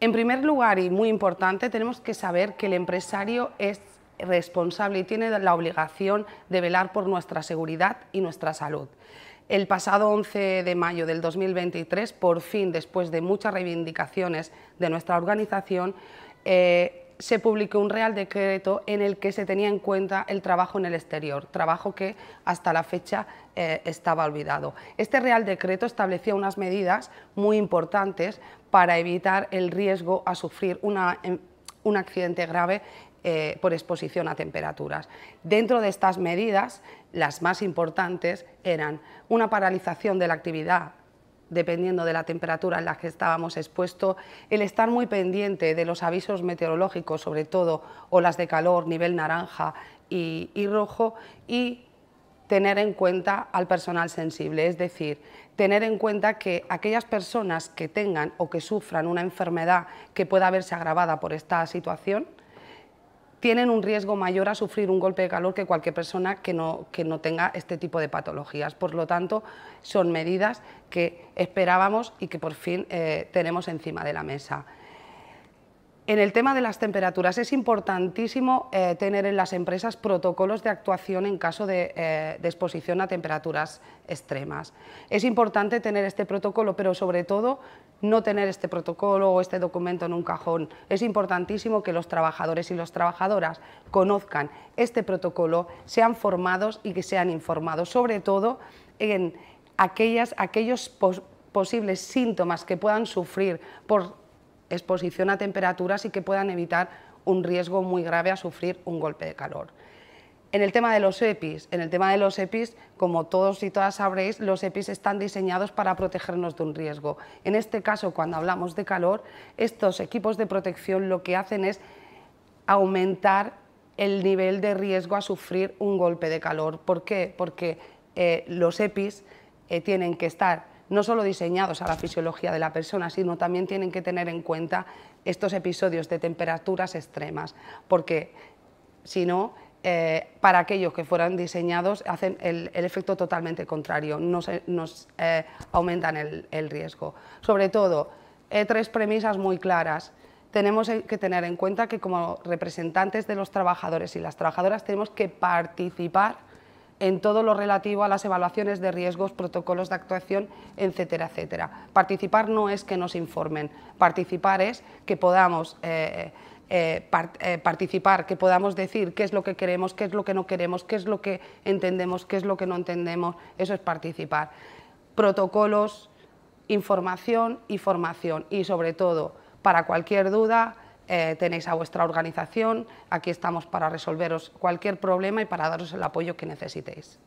En primer lugar, y muy importante, tenemos que saber que el empresario es responsable y tiene la obligación de velar por nuestra seguridad y nuestra salud. El pasado 11 de mayo del 2023, por fin, después de muchas reivindicaciones de nuestra organización, eh, se publicó un Real Decreto en el que se tenía en cuenta el trabajo en el exterior, trabajo que hasta la fecha eh, estaba olvidado. Este Real Decreto establecía unas medidas muy importantes para evitar el riesgo a sufrir em, un accidente grave eh, por exposición a temperaturas. Dentro de estas medidas, las más importantes eran una paralización de la actividad dependiendo de la temperatura en la que estábamos expuestos, el estar muy pendiente de los avisos meteorológicos, sobre todo olas de calor, nivel naranja y, y rojo, y tener en cuenta al personal sensible, es decir, tener en cuenta que aquellas personas que tengan o que sufran una enfermedad que pueda verse agravada por esta situación, tienen un riesgo mayor a sufrir un golpe de calor que cualquier persona que no, tenga este tipo de patologías. Por lo tanto, son medidas que esperábamos y que por fin eh, tenemos encima de la mesa. En el tema de las temperaturas es importantísimo eh, tener en las empresas protocolos de actuación en caso eh, de, exposición a temperaturas extremas. Es importante tener este protocolo, pero sobre todo no tener este protocolo o este documento en un cajón. Es importantísimo que los trabajadores y las trabajadoras conozcan este protocolo, sean formados y que sean informados, sobre todo en aquellas, aquellos posibles síntomas que puedan sufrir por exposición a temperaturas y que puedan evitar un riesgo muy grave a sufrir un golpe de calor. En el tema de los EPIs, en el tema de los EPIs, como todos y todas sabréis, los EPIs están diseñados para protegernos de un riesgo. En este caso, cuando hablamos de calor, estos equipos de protección lo que hacen es aumentar el nivel de riesgo a sufrir un golpe de calor. ¿Por qué? Porque eh, los EPIs eh, tienen que estar no solo diseñados a la fisiología de la persona, sino también tienen que tener en cuenta estos episodios de temperaturas extremas, porque si no, eh, para aquellos que fueran diseñados hacen el, efecto totalmente contrario, nos, eh, aumentan el, riesgo. Sobre todo, eh, tres premisas muy claras tenemos que tener en cuenta que como representantes de los trabajadores y las trabajadoras tenemos que participar en todo lo relativo a las evaluaciones de riesgos, protocolos de actuación, etcétera, etcétera. Participar no es que nos informen, participar es que podamos eh, eh, eh, participar, que podamos decir qué es lo que queremos, qué es lo que no queremos, qué es lo que entendemos, qué es lo que no entendemos, eso es participar. Protocolos, información y formación y sobre todo, para cualquier duda, eh, tenéis a vuestra organización, aquí estamos para resolveros cualquier problema y para daros el apoyo que necesitéis.